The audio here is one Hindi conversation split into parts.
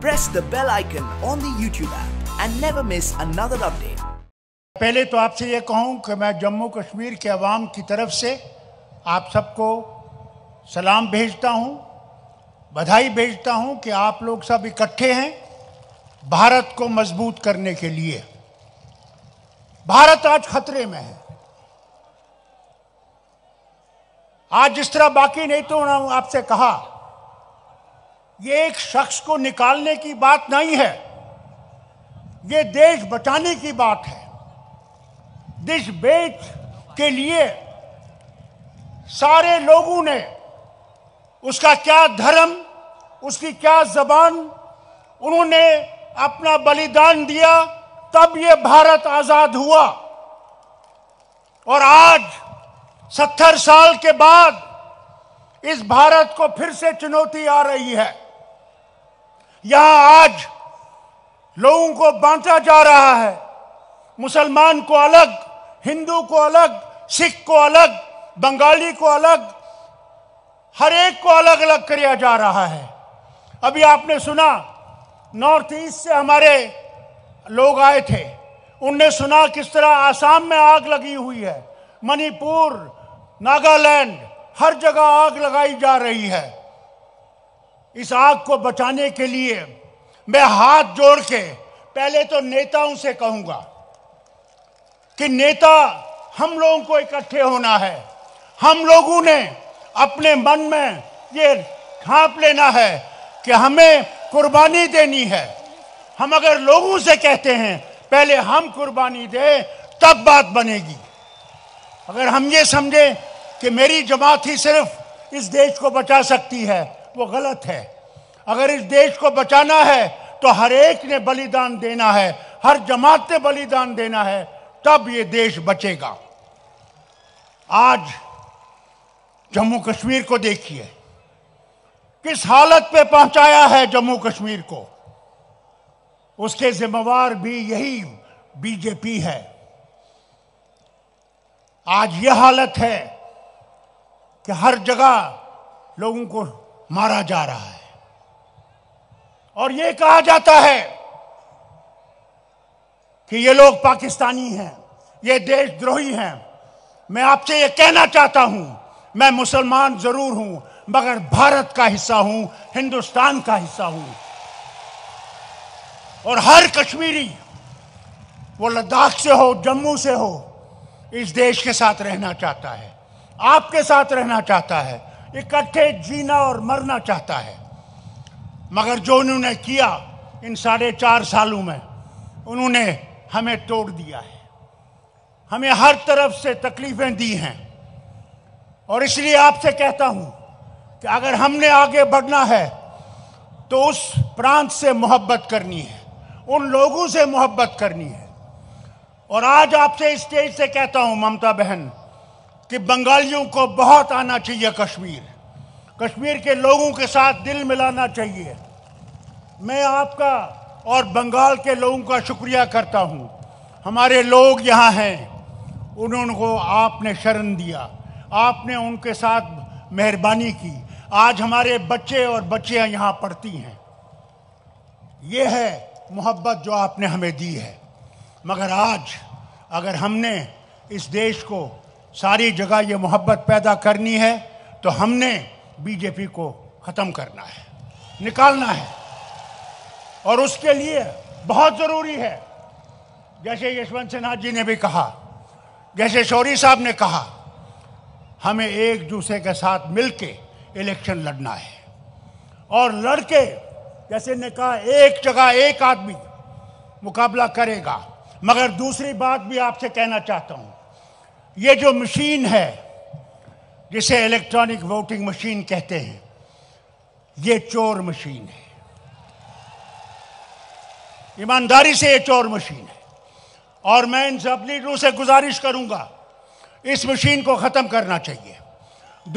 Press the bell icon on the YouTube app and never miss another update. पहले तो आपसे ये कहूँ कि मैं जम्मू कश्मीर के अवाम की तरफ से आप सबको सलाम भेजता हूँ बधाई भेजता हूँ कि आप लोग सब इकट्ठे हैं भारत को मजबूत करने के लिए भारत आज खतरे में है आज जिस तरह बाकी नहीं तो आपसे कहा ये एक शख्स को निकालने की बात नहीं है ये देश बचाने की बात है दिस बेच के लिए सारे लोगों ने उसका क्या धर्म उसकी क्या जबान उन्होंने अपना बलिदान दिया तब ये भारत आज़ाद हुआ और आज सत्तर साल के बाद इस भारत को फिर से चुनौती आ रही है यहां आज लोगों को बांटा जा रहा है मुसलमान को अलग हिंदू को अलग सिख को अलग बंगाली को अलग हर एक को अलग अलग किया जा रहा है अभी आपने सुना नॉर्थ ईस्ट से हमारे लोग आए थे उनने सुना किस तरह आसाम में आग लगी हुई है मणिपुर नागालैंड हर जगह आग लगाई जा रही है इस आग को बचाने के लिए मैं हाथ जोड़ के पहले तो नेताओं से कहूंगा कि नेता हम लोगों को इकट्ठे होना है हम लोगों ने अपने मन में ये ठाप लेना है कि हमें कुर्बानी देनी है हम अगर लोगों से कहते हैं पहले हम कुर्बानी दें तब बात बनेगी अगर हम ये समझें कि मेरी जमात ही सिर्फ इस देश को बचा सकती है वो गलत है अगर इस देश को बचाना है तो हर एक ने बलिदान देना है हर जमात ने बलिदान देना है तब ये देश बचेगा आज जम्मू कश्मीर को देखिए किस हालत पे पहुंचाया है जम्मू कश्मीर को उसके जिम्मेवार भी यही बीजेपी है आज यह हालत है कि हर जगह लोगों को मारा जा रहा है और यह कहा जाता है कि ये लोग पाकिस्तानी हैं ये देशद्रोही हैं मैं आपसे ये कहना चाहता हूं मैं मुसलमान जरूर हूं मगर भारत का हिस्सा हूं हिंदुस्तान का हिस्सा हूं और हर कश्मीरी वो लद्दाख से हो जम्मू से हो इस देश के साथ रहना चाहता है आपके साथ रहना चाहता है इकट्ठे जीना और मरना चाहता है मगर जो उन्होंने किया इन साढ़े चार सालों में उन्होंने हमें तोड़ दिया है हमें हर तरफ से तकलीफ़ें दी हैं और इसलिए आपसे कहता हूं कि अगर हमने आगे बढ़ना है तो उस प्रांत से मोहब्बत करनी है उन लोगों से मोहब्बत करनी है और आज आपसे स्टेज से कहता हूं ममता बहन कि बंगालियों को बहुत आना चाहिए कश्मीर कश्मीर के लोगों के साथ दिल मिलाना चाहिए मैं आपका और बंगाल के लोगों का शुक्रिया करता हूँ हमारे लोग यहाँ हैं उन्होंने आपने शरण दिया आपने उनके साथ मेहरबानी की आज हमारे बच्चे और बच्चियाँ यहाँ पढ़ती हैं ये है मोहब्बत जो आपने हमें दी है मगर आज अगर हमने इस देश को सारी जगह ये मोहब्बत पैदा करनी है तो हमने बीजेपी को ख़त्म करना है निकालना है और उसके लिए बहुत ज़रूरी है जैसे यशवंत सिन्हा जी ने भी कहा जैसे शौरी साहब ने कहा हमें एक दूसरे के साथ मिलके इलेक्शन लड़ना है और लड़के जैसे ने कहा एक जगह एक आदमी मुकाबला करेगा मगर दूसरी बात भी आपसे कहना चाहता हूँ ये जो मशीन है जिसे इलेक्ट्रॉनिक वोटिंग मशीन कहते हैं ये चोर मशीन है ईमानदारी से ये चोर मशीन है और मैं इन सब लीडरों से गुजारिश करूंगा इस मशीन को ख़त्म करना चाहिए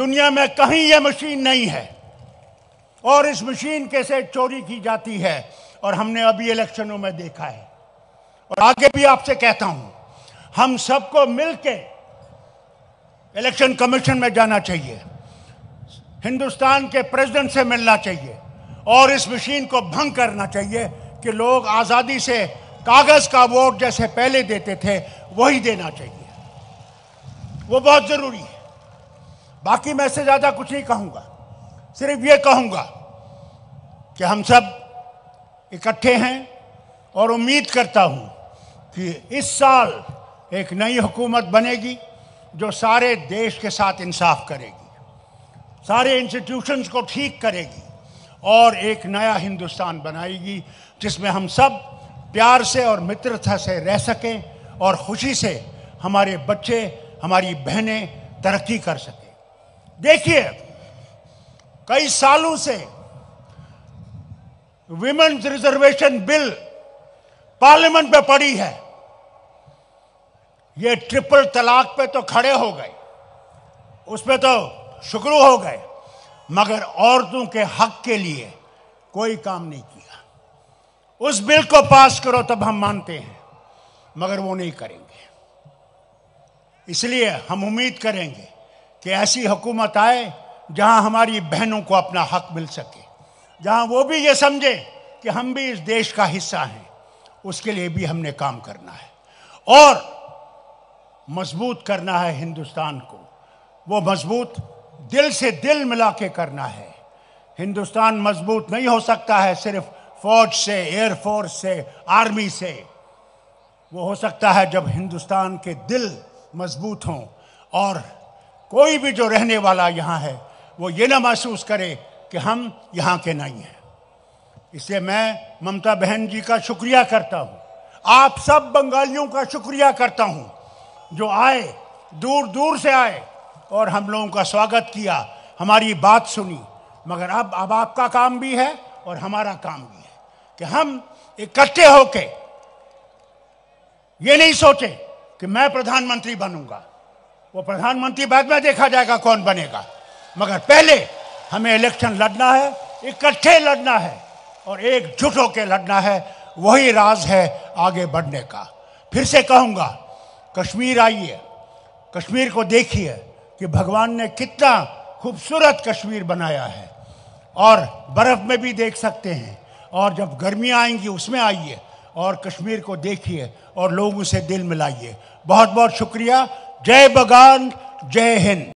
दुनिया में कहीं यह मशीन नहीं है और इस मशीन कैसे चोरी की जाती है और हमने अभी इलेक्शनों में देखा है और आगे भी आपसे कहता हूं हम सबको मिलकर इलेक्शन कमीशन में जाना चाहिए हिंदुस्तान के प्रेसिडेंट से मिलना चाहिए और इस मशीन को भंग करना चाहिए कि लोग आज़ादी से कागज़ का वोट जैसे पहले देते थे वही देना चाहिए वो बहुत ज़रूरी है बाकी मैं से ज़्यादा कुछ नहीं कहूँगा सिर्फ ये कहूँगा कि हम सब इकट्ठे हैं और उम्मीद करता हूँ कि इस साल एक नई हुकूमत बनेगी जो सारे देश के साथ इंसाफ करेगी सारे इंस्टीट्यूशंस को ठीक करेगी और एक नया हिंदुस्तान बनाएगी जिसमें हम सब प्यार से और मित्रता से रह सकें और खुशी से हमारे बच्चे हमारी बहनें तरक्की कर सकें देखिए कई सालों से विमेंस रिजर्वेशन बिल पार्लियामेंट में पड़ी है ये ट्रिपल तलाक पे तो खड़े हो गए उस पर तो शुक्र हो गए मगर औरतों के हक के लिए कोई काम नहीं किया उस बिल को पास करो तब हम मानते हैं मगर वो नहीं करेंगे इसलिए हम उम्मीद करेंगे कि ऐसी हुकूमत आए जहां हमारी बहनों को अपना हक मिल सके जहां वो भी ये समझे कि हम भी इस देश का हिस्सा हैं उसके लिए भी हमने काम करना है और मजबूत करना है हिंदुस्तान को वो मजबूत दिल से दिल मिला के करना है हिंदुस्तान मजबूत नहीं हो सकता है सिर्फ फौज से एयरफोर्स से आर्मी से वो हो सकता है जब हिंदुस्तान के दिल मजबूत हों और कोई भी जो रहने वाला यहाँ है वो ये ना महसूस करे कि हम यहाँ के नहीं हैं इसलिए मैं ममता बहन जी का शुक्रिया करता हूँ आप सब बंगालियों का शुक्रिया करता हूँ जो आए दूर दूर से आए और हम लोगों का स्वागत किया हमारी बात सुनी मगर अब अब आपका काम भी है और हमारा काम भी है कि हम इकट्ठे होके ये नहीं सोचे कि मैं प्रधानमंत्री बनूंगा वो प्रधानमंत्री बाद में देखा जाएगा कौन बनेगा मगर पहले हमें इलेक्शन लड़ना है इकट्ठे लड़ना है और एकजुट होकर लड़ना है वही राज है आगे बढ़ने का फिर से कहूँगा कश्मीर आइए कश्मीर को देखिए कि भगवान ने कितना खूबसूरत कश्मीर बनाया है और बर्फ़ में भी देख सकते हैं और जब गर्मियाँ आएंगी उसमें आइए और कश्मीर को देखिए और लोगों से दिल मिलाइए बहुत बहुत शुक्रिया जय बगान जय हिंद